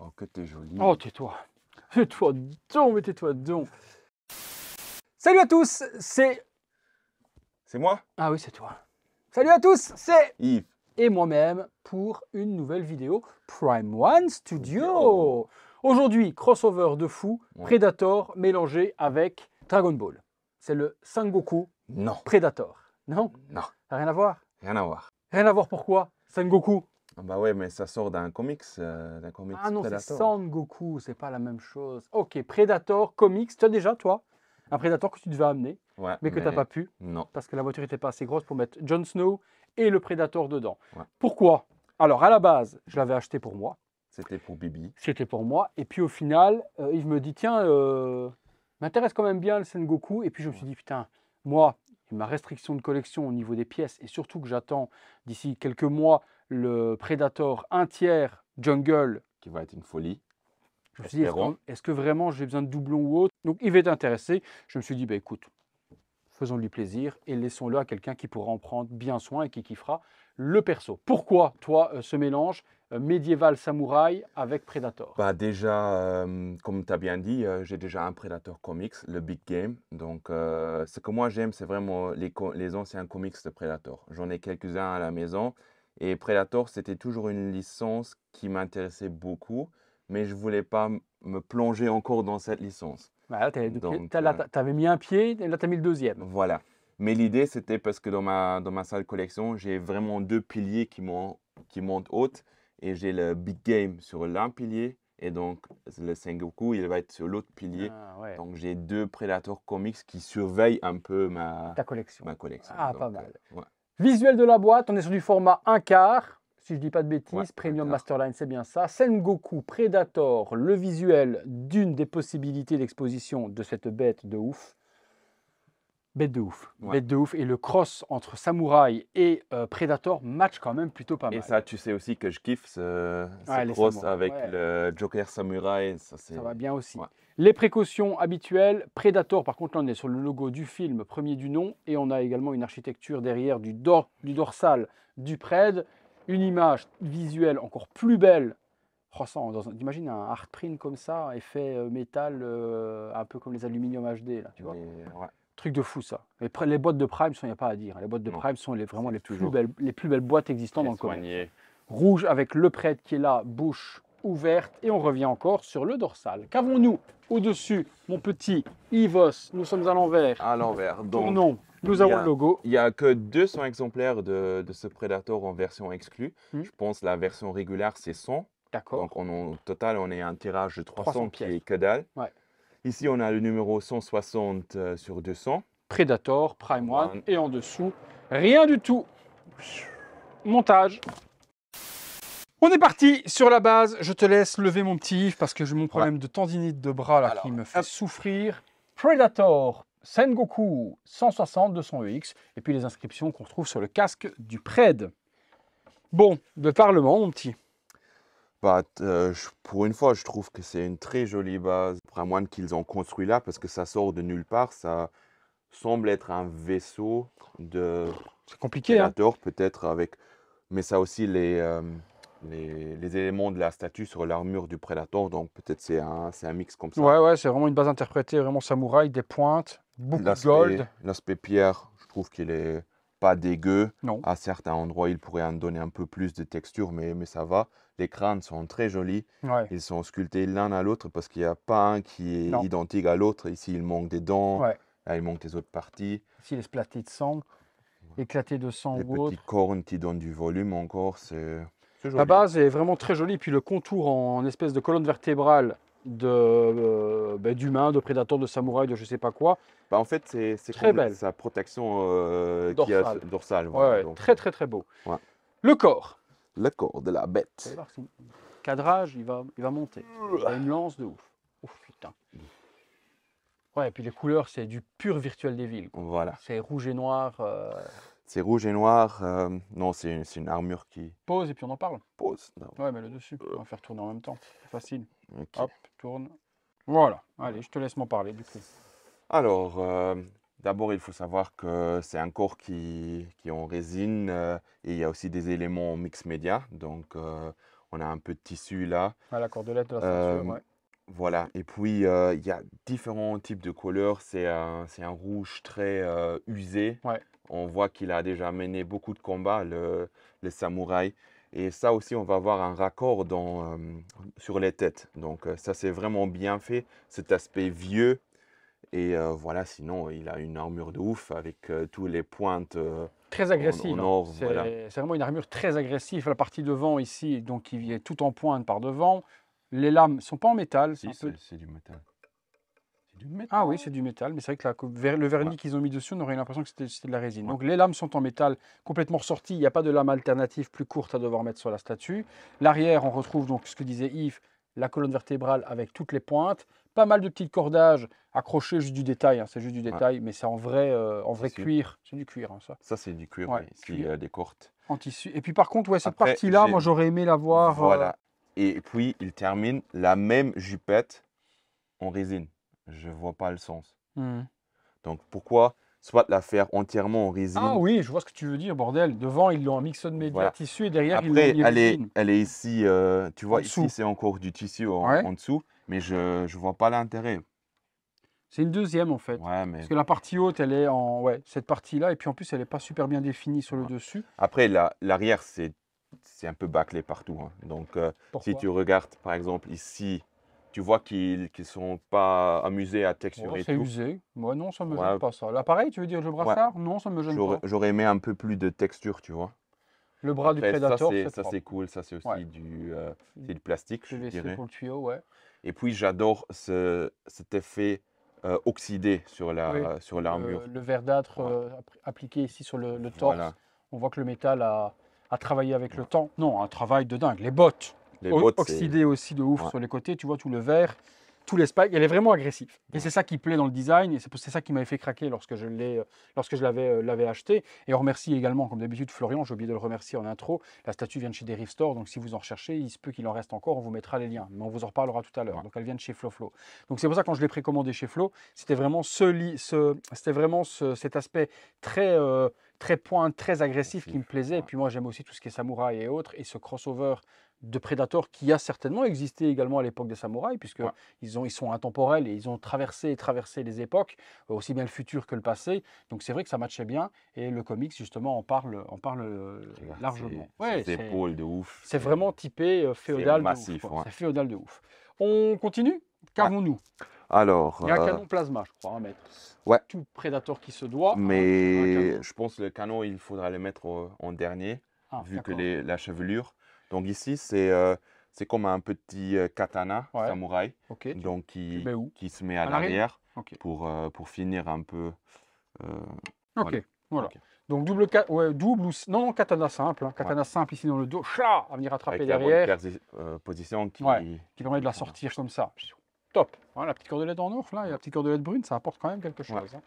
Oh, que t'es joli. Oh, tais-toi. Tais-toi donc, mais tais-toi donc. Salut à tous, c'est. C'est moi Ah oui, c'est toi. Salut à tous, c'est. Yves. Et moi-même pour une nouvelle vidéo Prime One Studio. Oh. Aujourd'hui, crossover de fou, Predator mélangé avec Dragon Ball. C'est le Sangoku non. Predator. Non Non. Rien à voir Rien à voir. Rien à voir pourquoi Sangoku ah bah ouais, mais ça sort d'un comics, euh, d'un comics Ah non, c'est Goku, c'est pas la même chose. Ok, Predator, comics, tu as déjà, toi, un Predator que tu devais amener, mais que t'as tu pas pu. Non. Parce que la voiture n'était pas assez grosse pour mettre Jon Snow et le Predator dedans. Pourquoi Alors, à la base, je l'avais acheté pour moi. C'était pour Bibi. C'était pour moi. Et puis au final, euh, il me dit, tiens, euh, m'intéresse quand même bien le Goku. Et puis je me suis dit, putain, moi, ma restriction de collection au niveau des pièces, et surtout que j'attends d'ici quelques mois le Predator un tiers jungle. Qui va être une folie. Je me suis dit, est-ce que, vraiment j'ai besoin de doublons ou autre Donc il va être intéressé. Je me suis dit, bah, écoute, faisons-lui plaisir et laissons-le à quelqu'un qui pourra en prendre bien soin et qui kiffera le perso. Pourquoi, toi, euh, ce mélange euh, médiéval samouraï avec Predator bah Déjà, euh, comme tu as bien dit, j'ai déjà un Predator comics, le Big Game. Donc, ce que moi j'aime, c'est vraiment les, les, anciens comics de Predator. J'en ai quelques-uns à la maison. Et Predator, c'était toujours une licence qui m'intéressait beaucoup, mais je ne voulais pas me plonger encore dans cette licence. Bah, tu euh avais mis un pied, et là tu as mis le deuxième. Voilà. Mais l'idée, c'était parce que dans ma, dans ma salle collection, j'ai vraiment deux piliers qui, qui montent haute. Et j'ai le big game sur l'un pilier. Et donc, le Sengoku, il va être sur l'autre pilier. Ah, donc, j'ai deux Predator Comics qui surveillent un peu ma, Ta collection. Ma collection. Ah, pas euh, mal. Visuel de la boîte, on est sur du format 1 quart, si je ne dis pas de bêtises, Premium Masterline, c'est bien ça. Sengoku, Predator, le visuel d'une des possibilités d'exposition de cette bête de ouf. Bête de ouf. Bête de ouf. Et le cross entre Samouraï et euh, Predator match quand même plutôt pas mal. Et ça, tu sais aussi que je kiffe ce, cross avec le Joker Samurai. ça va bien aussi. Les précautions habituelles, Predator, par contre là on est sur le logo du film premier du nom et on a également une architecture derrière du, dorsal du Pred, une image visuelle encore plus belle. Oh, un, imagine un hard print comme ça, effet euh, métal, euh, un peu comme les aluminium HD là, tu vois. Truc de fou ça. Les, boîtes de Prime, il n'y a pas à dire. Les boîtes de Prime sont hein. vraiment les plus, belles, les plus, belles, boîtes existantes dans le commerce. Rouge avec le Pred qui est là, bouche ouverte et on revient encore sur le dorsal. Qu'avons-nous au-dessus, mon petit Ivos Nous sommes à l'envers. À l'envers, donc. non Nous avons le logo. Il n'y a que 200 exemplaires de, ce Predator en version exclue. Hmm. Je pense la version régulière, c'est 100. D'accord. Donc, on, au total, on est à un tirage de 300, 300 qui est que dalle. Ouais. Ici, on a le numéro 160 euh, sur 200. Predator, Prime One. et en dessous, rien du tout. Montage. On est parti sur la base. Je te laisse lever mon petit parce que j'ai mon problème de tendinite de bras là, qui me fait souffrir. Predator, Sengoku, 160, 200EX. E et puis les inscriptions qu'on retrouve sur le casque du Pred. Bon, de Parlement, mon petit. Bah, euh, pour une fois, je trouve que c'est une très jolie base. Pour un qu'ils ont construit là, parce que ça sort de nulle part, ça semble être un vaisseau de. C'est compliqué. Hein. peut-être avec. Mais ça aussi les. Euh, les, éléments de la statue sur l'armure du prédateur. Donc peut-être c'est un, un mix comme ça. Ouais, ouais, c'est vraiment une base interprétée, vraiment samouraï, des pointes, beaucoup de gold. L'aspect pierre, je trouve qu'il est pas dégueu. À certains endroits, il pourrait en donner un peu plus de texture, mais, mais ça va. Les crânes sont très jolis. Ils sont sculptés l'un à l'autre parce qu'il n'y a pas un qui est identique à l'autre. Ici, il manque des dents. Là, il manque des autres parties. Ici, les est splaté de sang, éclaté de sang ou autre. Les petites cornes qui donnent du volume encore, c'est... La base est vraiment très jolie, puis le contour en, espèce de colonne vertébrale euh, ben, d'humains, de, ben, de prédateurs, de samouraïs, de je sais pas quoi. Bah, en fait, c'est très belle. sa protection euh, dorsale. très très très beau. Le corps. Le corps de la bête. Cadrage, il va, il va monter. une lance de ouf. Ouf putain. Ouais, et puis les couleurs, c'est du pur virtuel des villes. Voilà. C'est rouge et noir. Euh, c'est rouge et noir. Euh, non, c'est une, armure qui. Pose et puis on en parle. Pose, Non. Ouais, mais le dessus. Euh. On va faire tourner en même temps. Facile. Hop, tourne. Voilà. Allez, je te laisse m'en parler du coup. Alors, euh, d'abord, il faut savoir que c'est un corps qui, qui est en résine et il y a aussi des éléments mix média. Donc, on a un peu de tissu là. la cordelette, la Voilà, et puis il y a différents types de couleurs. C'est un, rouge très usé, ouais. On voit qu'il a déjà mené beaucoup de combats, le, le, samouraï. Et ça aussi, on va avoir un raccord euh, sur les têtes. Donc euh, ça, c'est vraiment bien fait, cet aspect vieux. Et euh, voilà, sinon, il a une armure de ouf avec toutes les pointes. très agressive. Hein. C'est vraiment une armure très agressive. La partie devant ici, donc, qui est tout en pointe par devant. Les lames sont pas en métal. Si, c'est du métal. Ah oui, c'est du métal, mais c'est vrai que le vernis qu'ils ont mis dessus, on aurait l'impression que c'était de la résine. Donc les lames sont en métal complètement ressorties, il n'y a pas de lame alternative plus courte à devoir mettre sur la statue. L'arrière, on retrouve donc ce que disait Yves, la colonne vertébrale avec toutes les pointes, pas mal de petits cordages accrochés, juste du détail, hein, c'est juste du détail, mais c'est en vrai, euh, en vrai cuir, c'est du cuir hein, ça. Ça c'est du cuir, ouais, des euh, courtes. En tissu. Et puis par contre, ouais, cette partie-là, moi j'aurais aimé la voir. Euh, voilà. Et puis il termine la même jupette en résine je vois pas le sens. Hmm. Donc pourquoi soit la faire entièrement en résine Ah oui, je vois ce que tu veux dire, bordel. Devant, ils l'ont en mixon de médias, tissu et derrière, Après, ils l'ont elle, est, elle est ici, euh, tu vois, ici c'est encore du tissu en, dessous, mais je ne vois pas l'intérêt. C'est une deuxième en fait. Parce que la partie haute, elle est en. Ouais, cette partie-là, et puis en plus, elle n'est pas super bien définie sur le dessus. Après, l'arrière, c'est un peu bâclé partout. Hein. Donc, euh, si tu regardes par exemple ici, tu vois qu'ils ne sont pas amusés à texturer C'est usé. Moi, non, ça ne me gêne pas ça. L'appareil, tu veux dire le brassard Non, ça ne me gêne pas. J'aurais aimé un peu plus de texture, tu vois. Le bras du Predator, ça c'est cool. Ça c'est aussi du, euh, du, plastique, je dirais. pour le tuyau, ouais. Et puis j'adore cet effet euh, oxydé sur la sur l'armure. Le, verdâtre euh, appliqué ici sur le, torse. On voit que le métal a travaillé avec le temps. Non, un travail de dingue. Les bottes oxydé oxydée aussi de ouf sur les côtés, tu vois, tout le vert, tout l'espace elle est vraiment agressive. Et c'est ça qui plaît dans le design, et c'est ça qui m'avait fait craquer lorsque je l'ai, euh, lorsque je euh, l'avais, acheté. Et on remercie également, comme d'habitude, Florian, j'ai oublié de le remercier en intro, la statue vient de chez Deriv Store, donc si vous en recherchez, il se peut qu'il en reste encore, on vous mettra les liens, mais on vous en reparlera tout à l'heure. Donc elle vient de chez FloFlo Donc c'est pour ça quand je l'ai précommandé chez Flo, c'était vraiment ce, c'était vraiment cet aspect très euh, très point, très agressif qui me plaisait. Et puis moi, j'aime aussi tout ce qui est samouraï et autres. Et ce crossover de prédateurs qui a certainement existé également à l'époque des samouraïs, puisque ils, ont, ils sont intemporels et ils ont traversé et traversé les époques, euh, aussi bien le futur que le passé. Donc c'est vrai que ça matchait bien et le comics justement en parle, en parle euh, largement. C'est de ouf. C'est vraiment typé euh, féodal, massif, féodal de ouf. On continue Qu'avons-nous alors, il y a un canon plasma, je crois, à hein, mettre. Tout prédateur qui se doit. Hein, Mais je pense que le canon, il faudra le mettre en dernier, ah, vu que les, la chevelure. Donc ici, c'est euh, c'est comme un petit euh, katana samouraï donc, qui, qui, se met à, l'arrière pour, euh, pour finir un peu. ok, voilà. Donc double, ouais, double ou non, non, katana simple. Hein. katana simple ici dans le dos, à venir attraper derrière. position qui, permet de la sortir comme ça. Top. Voilà, la petite cordelette en or, là, et la petite cordelette brune, ça apporte quand même quelque chose. Hein.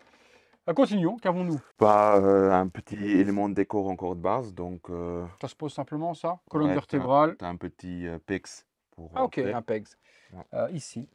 Bah, continuons, qu'avons-nous Pas euh, un petit élément de décor encore de base, donc... Euh, ça se pose simplement, ça Colonne vertébrale. un petit euh, pex. Pour, ah ok, un pex. ici.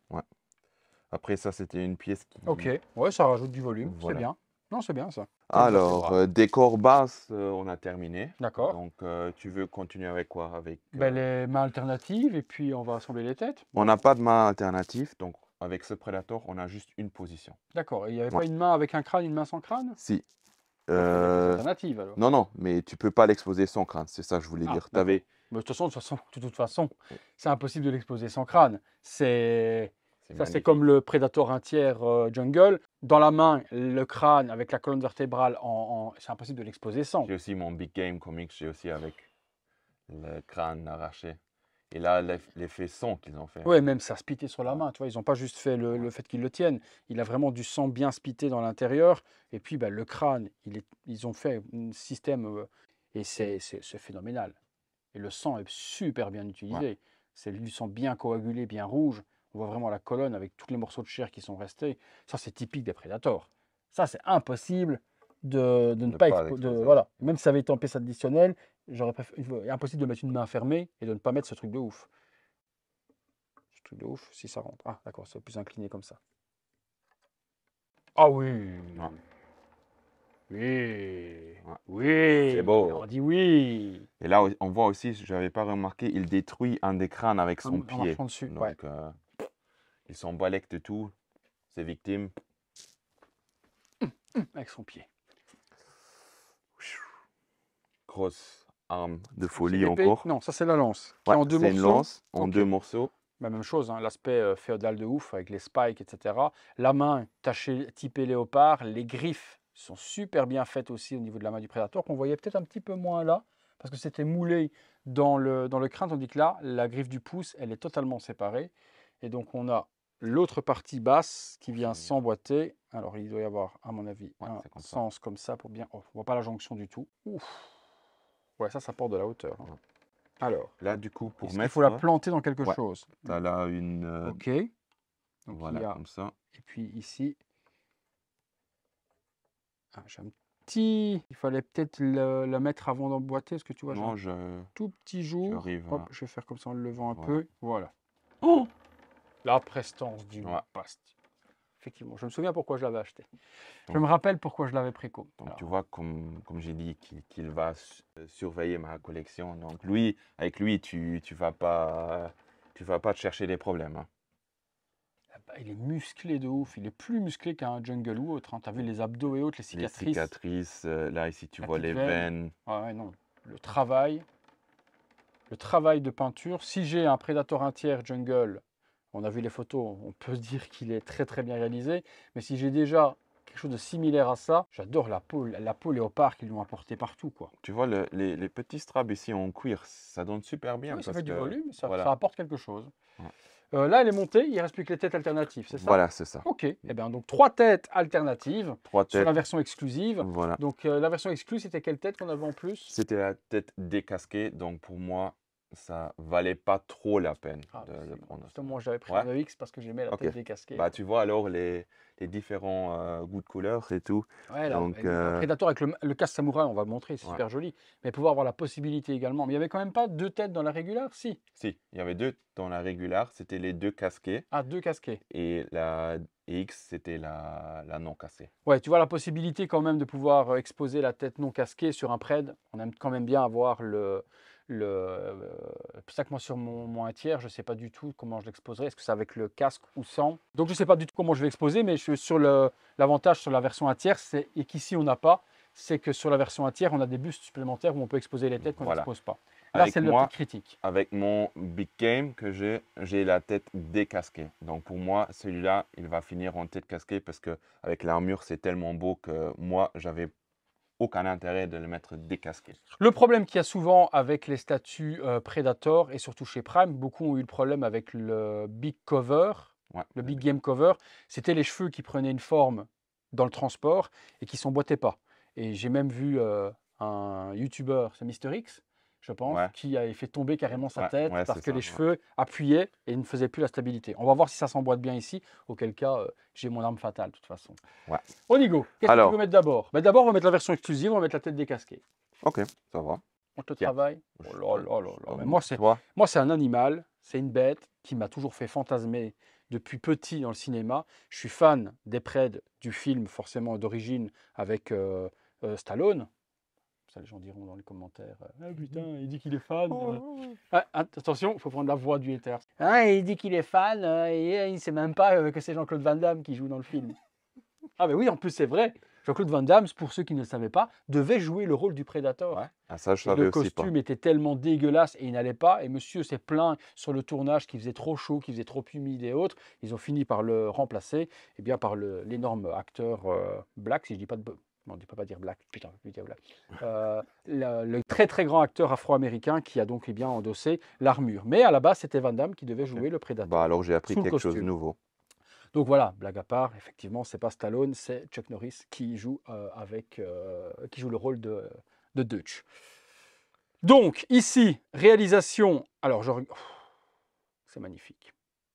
Après ça, c'était une pièce qui... Ok, ouais, ça rajoute du volume, c'est bien. Non, c'est bien ça. Ah, alors, décor base, on a terminé. D'accord. Donc, tu veux continuer avec quoi avec, ben, Les mains alternatives et puis on va assembler les têtes. On n'a pas de mains alternatives, donc avec ce Predator, on a juste une position. D'accord. il n'y avait pas une main avec un crâne, une main sans crâne Si. Ah, euh, alternative, Non, non, mais tu peux pas l'exposer sans crâne, c'est ça que je voulais ah, dire. Avais... Bah, de toute façon, de toute façon, c'est impossible de l'exposer sans crâne. C'est c'est comme le Predator un tiers euh, jungle. Dans la main, le crâne avec la colonne vertébrale, c'est impossible de l'exposer sans. J'ai aussi mon Big Game Comics, j'ai aussi avec le crâne arraché. Et là, l'effet sang qu'ils ont fait. Oui, même ça spité sur la main. Tu vois, ils n'ont pas juste fait le, fait qu'ils le tiennent. Il a vraiment du sang bien spité dans l'intérieur. Et puis, bah, le crâne, il est, ils ont fait un système. Euh, et c'est phénoménal. Et le sang est super bien utilisé. C'est du sang bien coagulé, bien rouge. On voit vraiment la colonne avec tous les morceaux de chair qui sont restés. Ça, c'est typique des prédateurs. Ça, c'est impossible de, ne pas, voilà. Même si ça avait été en pièce additionnelle, J'aurais préféré, impossible de mettre une main fermée et de ne pas mettre ce truc de ouf. Ce truc de ouf, si ça rentre. Ah, d'accord, c'est plus incliné comme ça. Ah oui Oui Oui C'est beau. On dit oui Et là, on voit aussi, je n'avais pas remarqué, il détruit un des crânes avec son pied. ouais. Euh, il s'emballe de tout, ses victimes. Avec son pied. Grosse arme de folie encore. Non, ça c'est la lance. C'est en deux morceaux. une lance en deux morceaux. La bah, même chose, hein, l'aspect euh, féodal de ouf avec les spikes, etc. La main tachée, typée léopard, les griffes sont super bien faites aussi au niveau de la main du prédateur, qu'on voyait peut-être un petit peu moins là, parce que c'était moulé dans le, dans le crâne, tandis que là, la griffe du pouce, elle est totalement séparée. Et donc on a l'autre partie basse qui vient s'emboîter. Alors il doit y avoir, à mon avis, un sens comme ça pour bien... Oh, on ne voit pas la jonction du tout. Ouf Ouais, ça, ça porte de la hauteur. Hein. Alors. Là, du coup, pour mettre. Il faut la hein, planter dans quelque chose. Tu as là une. Euh, ok. voilà, comme ça. Et puis ici. Ah, j'ai un petit. Il fallait peut-être la mettre avant d'emboîter. ce que tu vois Non, je. Tout petit jour. Hein. je vais faire comme ça en le levant un peu. Voilà. Oh La prestance du ouais effectivement. Je me souviens pourquoi je l'avais acheté. je me rappelle pourquoi je l'avais pris. Donc tu vois, comme, comme j'ai dit, qu'il va euh, surveiller ma collection. Donc lui, avec lui, tu ne vas pas tu vas pas te chercher des problèmes. Hein. Ah bah, il est musclé de ouf, il est plus musclé qu'un jungle ou autre. Hein. Tu as vu les abdos et autres, les cicatrices. Les cicatrices, euh, là ici tu vois les veines. Ah non. Le travail, le travail de peinture. Si j'ai un prédateur tiers jungle on a vu les photos, on peut dire qu'il est très très bien réalisé. Mais si j'ai déjà quelque chose de similaire à ça, j'adore la peau, la peau léopard qu'ils ont apporté partout. Quoi. Tu vois, les, petits straps ici en cuir, ça donne super bien. ça fait du volume, ça, rapporte apporte quelque chose. Euh, là, elle est montée, il reste plus que les têtes alternatives, c'est ça Voilà, c'est ça. Ok, et eh bien donc trois têtes alternatives trois têtes. sur la version exclusive. Donc euh, la version exclusive, c'était quelle tête qu'on avait en plus C'était la tête décasquée, donc pour moi, ça valait pas trop la peine ah, de, prendre. Justement, moi j'avais pris le X parce que j'aimais la tête des casquets. Bah tu vois alors les, les différents euh, goûts de couleurs et tout. Ouais, Donc, euh, Predator avec le, casque samouraï, on va le montrer, c'est super joli. Mais pouvoir avoir la possibilité également. Mais il y avait quand même pas deux têtes dans la régulière, si Si, il y avait deux dans la régulière, c'était les deux casquets. Ah, deux casquets. Et la X, c'était la, la, non cassée. Ouais, tu vois la possibilité quand même de pouvoir euh, exposer la tête non casquée sur un Pred. On aime quand même bien avoir le, le, euh, sac ça que moi sur mon, mon tiers, je ne sais pas du tout comment je l'exposerai. Est-ce que c'est avec le casque ou sans Donc je ne sais pas du tout comment je vais exposer, mais je, sur l'avantage sur la version 1 tiers, c'est et qu'ici on n'a pas, c'est que sur la version 1 tiers, on a des bustes supplémentaires où on peut exposer les têtes qu'on n'expose pas. Là, c'est le critique. Avec mon big game que j'ai, j'ai la tête décasquée. Donc pour moi, celui-là, il va finir en tête casquée parce que avec l'armure, c'est tellement beau que moi, j'avais aucun intérêt de le mettre décasqué. Le problème qu'il y a souvent avec les statuts euh, Predator et surtout chez Prime, beaucoup ont eu le problème avec le big cover, le big game cover, c'était les cheveux qui prenaient une forme dans le transport et qui ne s'emboîtaient pas. Et j'ai même vu euh, un YouTuber, c'est Mister X, je pense, qui avait fait tomber carrément sa tête parce que les cheveux appuyaient et ne faisaient plus la stabilité. On va voir si ça s'emboîte bien ici, auquel cas euh, j'ai mon arme fatale de toute façon. Ouais. Onigo, qu'est-ce que tu mettre d'abord Mais bah, D'abord, on va mettre la version exclusive, on va mettre la tête décasquée. Ok, ça va. On te travaille. Oh Moi, c'est, moi, c'est un animal, c'est une bête qui m'a toujours fait fantasmer depuis petit dans le cinéma. Je suis fan des prêts du film forcément d'origine avec euh, euh, Stallone. Ça, les gens diront dans les commentaires. Euh, ah mm-hmm. putain, il dit qu'il est fan. Oh, euh, oh, oh. Ah, attention, il faut prendre la voix du hater. Ah, il dit qu'il est fan euh, et il ne sait même pas que c'est Jean-Claude Van Damme qui joue dans le film. Ah, mais oui, en plus, c'est vrai. Jean-Claude Van Damme, pour ceux qui ne le savaient pas, devait jouer le rôle du prédateur. Ah, le costume était tellement dégueulasse et il n'allait pas. Et monsieur s'est plaint sur le tournage qu'il faisait trop chaud, qu'il faisait trop humide et autres. Ils ont fini par le remplacer eh bien, par l'énorme acteur Black, si je ne dis pas de on ne peut pas dire black, putain, je dire black. Euh, le, très très grand acteur afro-américain qui a donc eh bien endossé l'armure. Mais à la base, c'était Van Damme qui devait jouer le prédateur. Bah alors j'ai appris quelque chose de nouveau. Donc voilà, blague à part, effectivement, c'est pas Stallone, c'est Chuck Norris qui joue euh, avec, euh, qui joue le rôle de, de Dutch. Donc ici, réalisation. Alors je... c'est magnifique.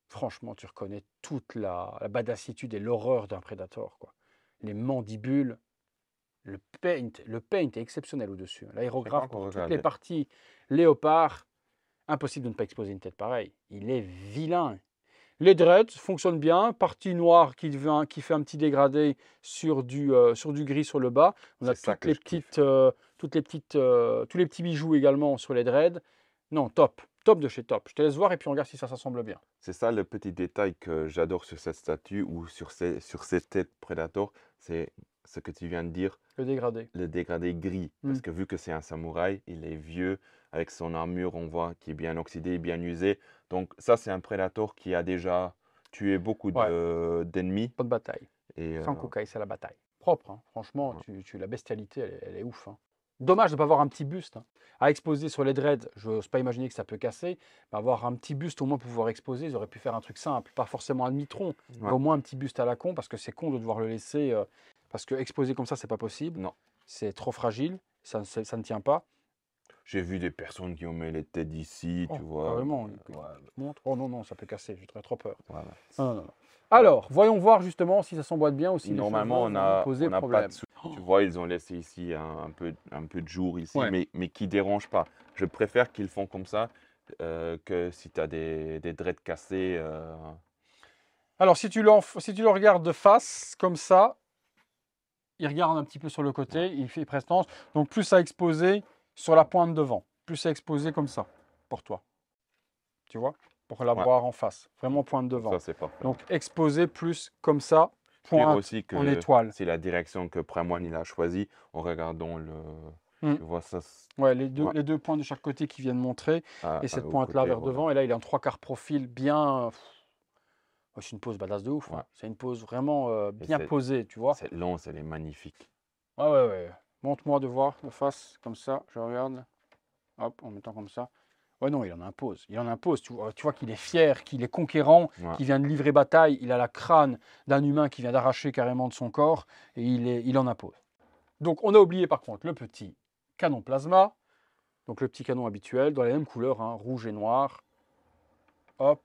Franchement, tu reconnais toute la, la badassitude et l'horreur d'un prédateur, quoi les mandibules, le paint, le paint est exceptionnel au-dessus. Hein. L'aérographe, toutes les parties, léopard, impossible de ne pas exposer une tête pareille. Il est vilain. Les dreads fonctionnent bien. Partie noire qui, qui fait un petit dégradé sur du, euh, sur du gris sur le bas. On a les, petites, euh, toutes les, petites, euh, tous les petits bijoux également sur les dreads. Non, top. Top de chez top. Je te laisse voir et puis on regarde si ça s'assemble bien. C'est ça le petit détail que j'adore sur cette statue ou sur, ces, sur ces têtes Predator. C'est ce que tu viens de dire. Le dégradé. Le dégradé gris. Hmm. Parce que vu que c'est un samouraï, il est vieux, avec son armure, on voit, qui est bien oxydé, bien usée. Donc ça, c'est un prédateur qui a déjà tué beaucoup d'ennemis. Pas de bataille. Et, Sans euh... c'est la bataille. Propre, hein. franchement, tu, tu, la bestialité, elle, est ouf. Hein. Dommage de ne pas avoir un petit buste hein. à exposer sur les dreads. Je n'ose pas imaginer que ça peut casser. Mais avoir un petit buste au moins pour pouvoir exposer, ils auraient pu faire un truc simple. Pas forcément un mitron, mais au moins un petit buste à la con parce que c'est con de devoir le laisser. Euh, parce que exposer comme ça, c'est pas possible. Non. C'est trop fragile. Ça, ça ne tient pas. J'ai vu des personnes qui ont mis les têtes ici, tu oh, vois. Vraiment, euh, montre. Oh non, non, ça peut casser, j'ai trop peur. non, non. Alors, voyons voir justement si ça s'emboîte bien ou si normalement on a, posé Pas de Tu vois, ils ont laissé ici un, peu, de jour ici, mais, mais qui dérange pas. Je préfère qu'ils font comme ça euh, que si tu as des, des dreads cassés. Euh. Alors, si tu, le, si regardes de face, comme ça, il regarde un petit peu sur le côté, il fait prestance. Donc, plus à exposer sur la pointe devant, plus à exposé comme ça pour toi. Tu vois pour l'avoir en face. Vraiment pointe devant. Donc exposé plus comme ça, pointe aussi que en étoile. C'est la direction que Pramoine il a choisie en regardant le. Hmm. vois, ça, ouais, les, deux, points de chaque côté qui viennent montrer. Ah, et cette pointe-là vers devant. Et là, il est en trois quarts profil bien. Oh, c'est une pose badass de ouf. Hein. C'est une pose vraiment euh, bien posée, tu vois. Cette lance, elle est magnifique. Ouais, ouais, ouais. Montre-moi de voir de face, comme ça. Je regarde. Hop, en mettant comme ça. Ouais, non, il en impose. Il en impose. Tu vois, qu'il est fier, qu'il est conquérant, qu'il vient de livrer bataille. Il a la crâne d'un humain qui vient d'arracher carrément de son corps et il, est, il en impose. Donc, on a oublié par contre le petit canon plasma. Donc, le petit canon habituel dans la même couleur hein, rouge et noir. Hop.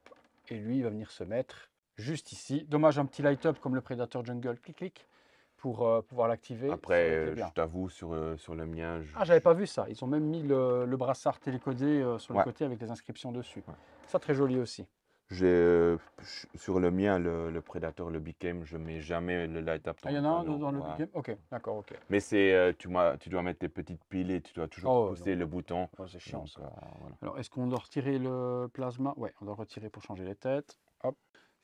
Et lui, il va venir se mettre juste ici. Dommage, un petit light-up comme le Predator Jungle. Clic, clic pour euh, pouvoir l'activer. Après, euh, je t'avoue, sur, euh, sur le mien. Ah, j'avais pas vu ça. Ils ont même mis le, brassard télécodé sur le côté avec des inscriptions dessus. Ça, très joli aussi. J'ai sur le mien, le, Predator, le Bicam, je mets jamais le light up. Ah, il y en a un dans, le Bicam Ok, d'accord, ok. Mais c'est, tu, tu dois mettre tes petites piles et tu dois toujours oh, pousser le bouton. Oh, c'est chiant. ça. Alors, est-ce qu'on doit retirer le plasma Ouais, on doit retirer pour changer les têtes. Hop.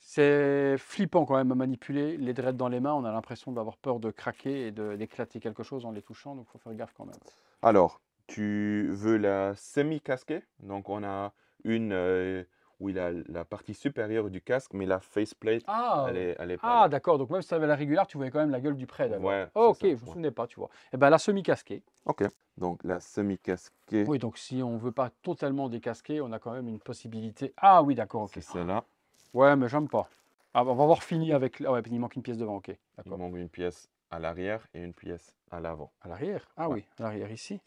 C'est flippant quand même à manipuler les dreads dans les mains. On a l'impression d'avoir peur de craquer et d'éclater quelque chose en les touchant, donc il faut faire gaffe quand même. Alors, tu veux la semi-casquée. Donc, on a une euh, où il a la partie supérieure du casque, mais la faceplate, ah, elle est, Ah, d'accord. Donc, même si tu avais la régulière, tu voyais quand même la gueule du prêt. Ouais, ok, je ne me souvenais pas, tu vois. Et eh bien, la semi-casquée. Ok. Donc, la semi-casquée. Oui, donc si on ne veut pas totalement décasquer, on a quand même une possibilité. Ah, oui, d'accord, C'est celle-là. Ouais, mais j'aime pas. Ah, on va voir fini avec. Ah ouais, il manque une pièce devant, ok. Il manque une pièce à l'arrière et une pièce à l'avant. À l'arrière Ah oui, à l'arrière ici.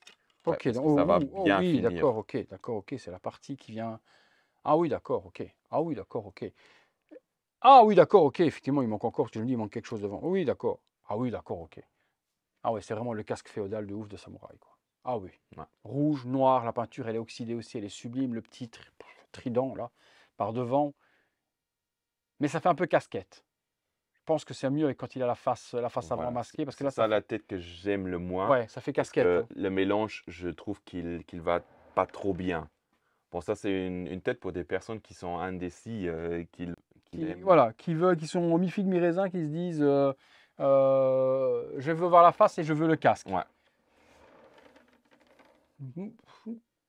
ok, ça oh, va oh, oh, bien oui, d'accord, ok, d'accord, ok, c'est la partie qui vient. Ah oui, d'accord, ok. Ah oui, d'accord, ok. Ah oui, d'accord, ok, effectivement, il manque encore, tu me dis, il manque quelque chose devant. Oui, d'accord. Ah oui, d'accord, ok. Ah oui, c'est vraiment le casque féodal de ouf de samouraï, quoi. Ah oui. Rouge, noir, la peinture, elle est oxydée aussi, elle est sublime, le petit trident, là, par devant mais ça fait un peu casquette. Je pense que c'est mieux quand il a la face, la face avant masquée. Parce que là, ça, la tête que j'aime le moins. Ouais, ça fait casquette. Le mélange, je trouve qu'il qu'il va pas trop bien. Bon, ça, c'est une, tête pour des personnes qui sont indécis, euh, qui, Voilà, qui, veut, qui sont mi figue, mi raisin, qui se disent euh, euh, je veux voir la face et je veux le casque. Ouais. Mhm.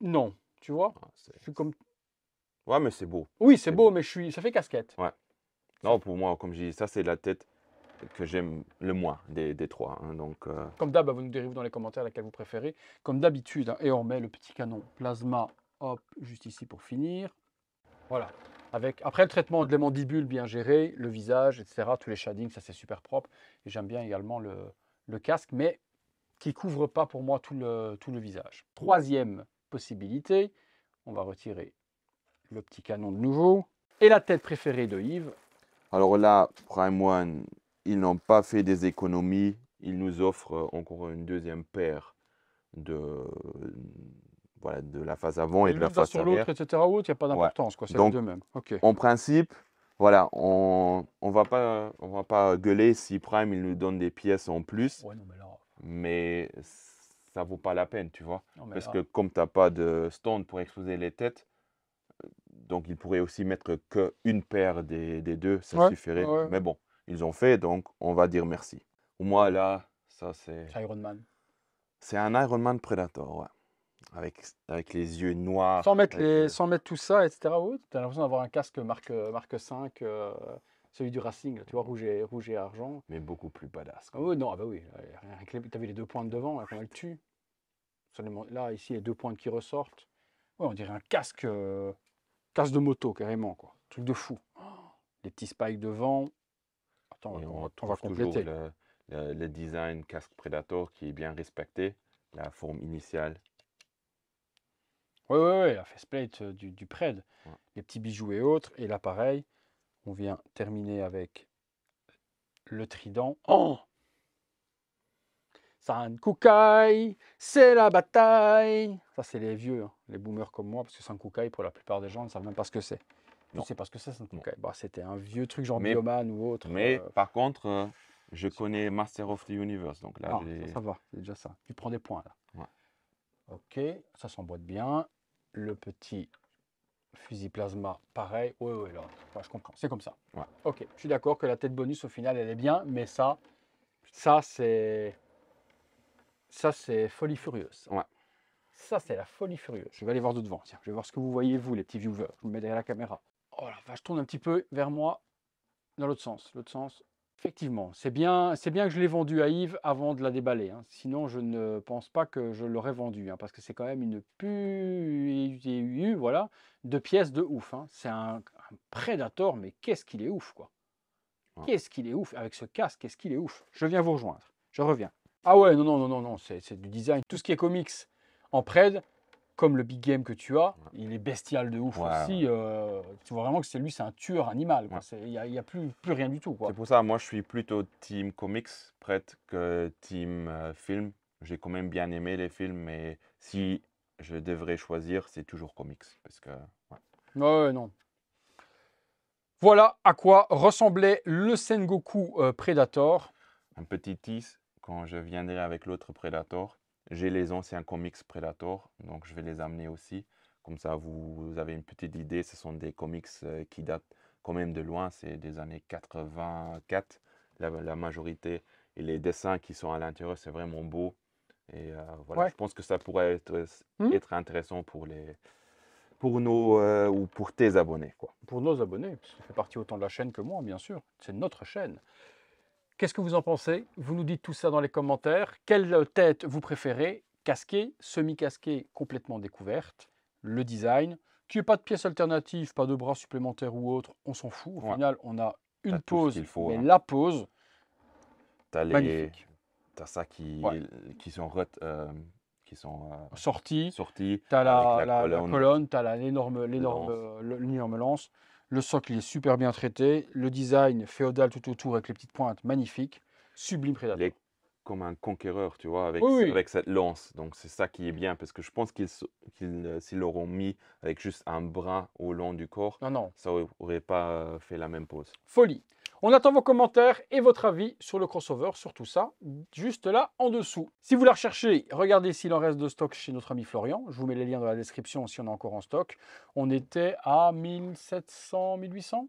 Non, tu vois ah, C'est comme. Ouais, mais c'est beau. Oui, c'est beau, beau, mais je suis... ça fait casquette. Ouais. Non, pour moi, comme je dis, ça c'est la tête que j'aime le moins des, trois. Hein, donc, euh. Comme d'hab, vous nous direz dans les commentaires laquelle vous préférez. Comme d'habitude, hein, et on met le petit canon plasma, hop, juste ici pour finir. Voilà. Avec, après le traitement de les mandibules bien géré, le visage, etc., tous les shadings, ça c'est super propre. Et j'aime bien également le, le, casque, mais qui ne couvre pas pour moi tout le, tout le visage. Troisième possibilité, on va retirer le petit canon de nouveau. Et la tête préférée de Yves, alors là, Prime One, ils n'ont pas fait des économies. Ils nous offrent euh, encore une deuxième paire de, voilà, de la phase avant et, de la phase sur l'autre, etc. il n'y a pas d'importance. C'est les deux mêmes. En principe, voilà, on ne va, pas, on va pas gueuler si Prime il nous donne des pièces en plus. mais, ça mais ça vaut pas la peine, tu vois. Parce que comme tu n'as pas de stand pour exposer les têtes, donc ils pourraient aussi mettre qu'une paire des, deux, ça suffirait. Mais bon, ils ont fait, donc on va dire merci. Moi, là, ça c'est... Iron Man. C'est un Iron Man Predator, ouais. Avec, avec les yeux noirs. Sans mettre, les, euh, Sans mettre tout ça, etc. Oh, tu as l'impression d'avoir un casque marque, euh, marque euh, 5, celui du Racing, tu vois, rouge et, rouge et argent. Mais beaucoup plus badass. Ah non, ah bah oui, tu avais les deux pointes devant, quand elle tue. Là, ici, les deux pointes qui ressortent. Ouais, on dirait un casque. Casse de moto, carrément, quoi. Truc de fou. Les petits spikes devant. Attends, on, va compléter. Le, design casque Predator qui est bien respecté, la forme initiale. Oui, oui, oui, la faceplate euh, du, du Pred, les petits bijoux et autres. Et l'appareil, on vient terminer avec le trident. Oh Sankukai, c'est la bataille. Ça, c'est les vieux, hein, les boomers comme moi, parce que Sankukai, pour la plupart des gens, ne savent même pas ce que c'est. ne sais pas ce que c'est, Sankukai bah, C'était un vieux truc genre Bioman ou autre. Mais euh, par contre, euh, je connais Master of the Universe. Donc là, ah, ça, va, c'est déjà ça. Tu prends des points là. Ok, ça s'emboîte bien. Le petit fusil plasma, pareil. Oui, oui, là, je comprends. C'est comme ça. Ok, je suis d'accord que la tête bonus au final, elle est bien, mais ça, ça c'est ça, c'est folie furieuse. Ouais. Ça, c'est la folie furieuse. Je vais aller voir de devant. Tiens, je vais voir ce que vous voyez, vous, les petits viewers. Je vous mets derrière la caméra. Oh je tourne un petit peu vers moi dans l'autre sens. L'autre sens. Effectivement, c'est bien, c'est bien que je l'ai vendu à Yves avant de la déballer. Hein. Sinon, je ne pense pas que je l'aurais vendu, hein, parce que c'est quand même une pu, voilà, de pièces de ouf. Hein. C'est un, prédateur, mais qu'est-ce qu'il est ouf, quoi. Qu'est-ce qu'il est ouf avec ce casque, qu'est-ce qu'il est ouf. Je viens vous rejoindre. Je reviens. Ah ouais, non, non, non, non, non c'est du design. Tout ce qui est comics en pred, comme le big game que tu as, il est bestial de ouf aussi. Euh, tu vois vraiment que c'est lui, c'est un tueur animal. Il n'y a, plus, plus rien du tout. C'est pour ça, moi, je suis plutôt team comics prête que team euh, film. J'ai quand même bien aimé les films, mais si je devrais choisir, c'est toujours comics. Parce que, ouais. non. Voilà à quoi ressemblait le Sengoku Goku euh, Predator. Un petit tease, quand je viendrai avec l'autre Predator. J'ai les anciens comics Predator, donc je vais les amener aussi. Comme ça, vous, avez une petite idée. Ce sont des comics euh, qui datent quand même de loin. C'est des années 84, la, majorité. Et les dessins qui sont à l'intérieur, c'est vraiment beau. Et euh, voilà, je pense que ça pourrait être, euh, hmm. être intéressant pour les, pour nos ou pour tes abonnés quoi. Pour nos abonnés, ça fait partie autant de la chaîne que moi, bien sûr. C'est notre chaîne. Qu'est-ce que vous en pensez Vous nous dites tout ça dans les commentaires. Quelle tête vous préférez Casquée, semi-casquée, complètement découverte. Le design. Tu n'y pas de pièces alternatives, pas de bras supplémentaires ou autre, on s'en fout. Au final, on a une pose, pause, mais hein. la pause, as les... magnifique. T'as ça qui, qui sont... Euh, qui sont euh, sortis. sortis tu as la, colonne, tu as l'énorme l'énorme lance. Euh, le socle est super bien traité. Le design féodal tout autour avec les petites pointes, magnifique. Sublime prédateur. Il est comme un conquéreur, tu vois, avec, avec cette lance. Donc c'est ça qui est bien, parce que je pense qu'ils l'auront mis avec juste un bras au long du corps, non, non. ça aurait pas fait la même pose. Folie. On attend vos commentaires et votre avis sur le crossover, sur tout ça, juste là en dessous. Si vous la recherchez, regardez s'il en reste de stock chez notre ami Florian. Je vous mets les liens dans la description si on a encore en stock. On était à 1700, 1800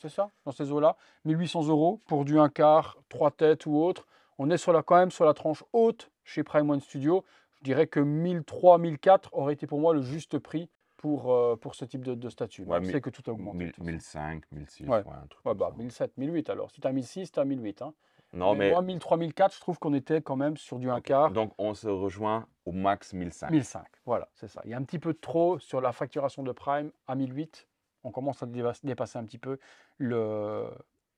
C'est ça Dans ces eaux-là 1800 euros pour du 1 quart, 3 têtes ou autre. On est sur quand même sur la tranche haute chez Prime One Studio. Je dirais que 1003, 1004 aurait été pour moi le juste prix pour, euh, pour ce type de, statut. on sait que tout augmente. augmenté. 1005, 1006, un truc 1007, 1008 bah, alors. Si tu as 1006, tu as 1008. Hein. Non, mais, Moi, 1003, je trouve qu'on était quand même sur du 1 quart. Donc, on se rejoint au max 1005. 1005, voilà, c'est ça. Il y a un petit peu trop sur la facturation de Prime à 1008. On commence à dépasser un petit peu le,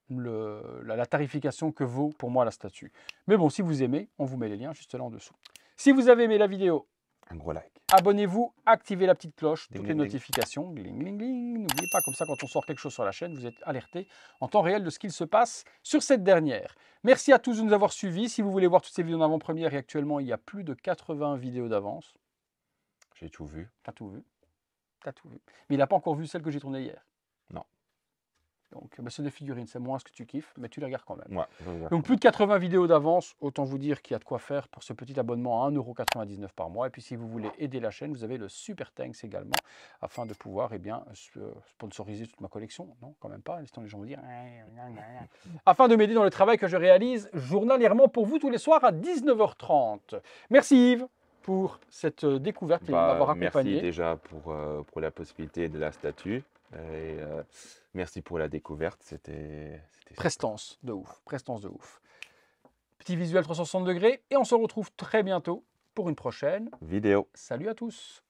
le, la, la, tarification que vaut pour moi la statue. Mais bon, si vous aimez, on vous met les liens juste là en dessous. Si vous avez aimé la vidéo, un gros like. Abonnez-vous, activez la petite cloche, toutes les notifications. N'oubliez pas, comme ça, quand on sort quelque chose sur la chaîne, vous êtes alerté en temps réel de ce qu'il se passe sur cette dernière. Merci à tous de nous avoir suivis. Si vous voulez voir toutes ces vidéos en avant-première, et actuellement, il y a plus de 80 vidéos d'avance. J'ai tout vu. T'as tout vu. T'as tout vu. Mais il n'a pas encore vu celle que j'ai tournée hier. Donc, bah, c'est des figurines, c'est moins ce que tu kiffes, mais tu les regardes quand même. Donc, plus de 80 vidéos d'avance, autant vous dire qu'il y a de quoi faire pour ce petit abonnement à 1,99€ par mois. Et puis, si vous voulez aider la chaîne, vous avez le Super Thanks également, afin de pouvoir eh bien, euh, sponsoriser toute ma collection. Non, quand même pas, laissons les gens vous dire. afin de m'aider dans le travail que je réalise journalièrement pour vous tous les soirs à 19h30. Merci Yves pour cette euh, découverte et bah, m'avoir accompagné. Merci déjà pour, euh, pour la possibilité de la statue. Euh, merci pour la découverte. C'était. Prestance de ouf. Prestance de ouf. Petit visuel 360 degrés. Et on se retrouve très bientôt pour une prochaine vidéo. Salut à tous.